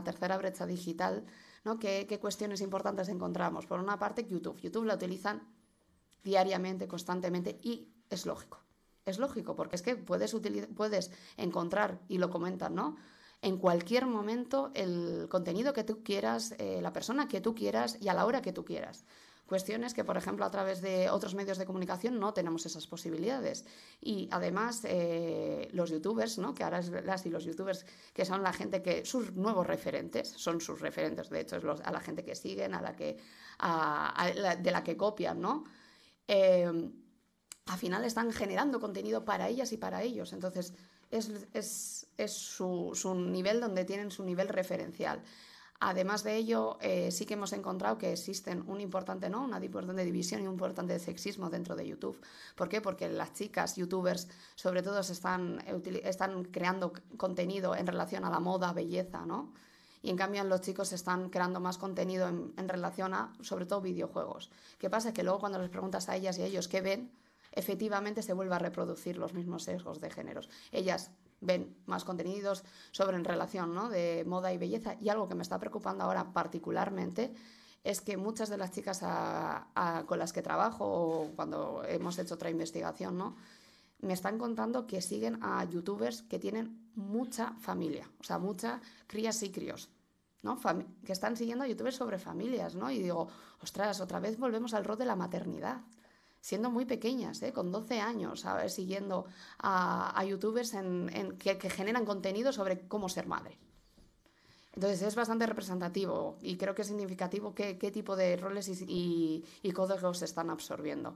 tercera brecha digital, ¿no? ¿Qué, cuestiones importantes encontramos? Por una parte, YouTube. YouTube la utilizan diariamente, constantemente, y es lógico. Es lógico, porque es que puedes, puedes encontrar, y lo comentan, ¿no? En cualquier momento, el contenido que tú quieras, eh, la persona que tú quieras y a la hora que tú quieras. Cuestiones que, por ejemplo, a través de otros medios de comunicación no tenemos esas posibilidades. Y además, eh, los youtubers, ¿no? que ahora es las y los youtubers, que son la gente que, sus nuevos referentes, son sus referentes, de hecho, es a la gente que siguen, a la que, de la que copian, ¿no? Em, al final están generando contenido para ellas y para ellos. Entonces, es, es, es su, su, nivel donde tienen su nivel referencial. Además de ello, eh, sí que hemos encontrado que existen un importante, ¿no? una importante división y un importante sexismo dentro de YouTube. ¿Por qué? Porque las chicas youtubers, sobre todo, eh, están, creando contenido en relación a la moda, belleza, ¿no? Y en cambio, los chicos están creando más contenido en, relación a, sobre todo, videojuegos. ¿Qué pasa? Que luego, cuando les preguntas a ellas y a ellos qué ven, efectivamente se vuelve a reproducir los mismos sesgos de géneros. Ellas ven más contenidos sobre en relación ¿no? de moda y belleza. Y algo que me está preocupando ahora particularmente es que muchas de las chicas con las que trabajo o cuando hemos hecho otra investigación, ¿no? me están contando que siguen a youtubers que tienen mucha familia, o sea, mucha crías y críos. ¿no? que están siguiendo a youtubers sobre familias, ¿no? Y digo, ostras, otra vez volvemos al rol de la maternidad siendo muy pequeñas, ¿eh? con 12 años, siguiendo a, youtubers que, generan contenido sobre cómo ser madre. Entonces es bastante representativo y creo que es significativo qué, tipo de roles y, y, códigos se están absorbiendo.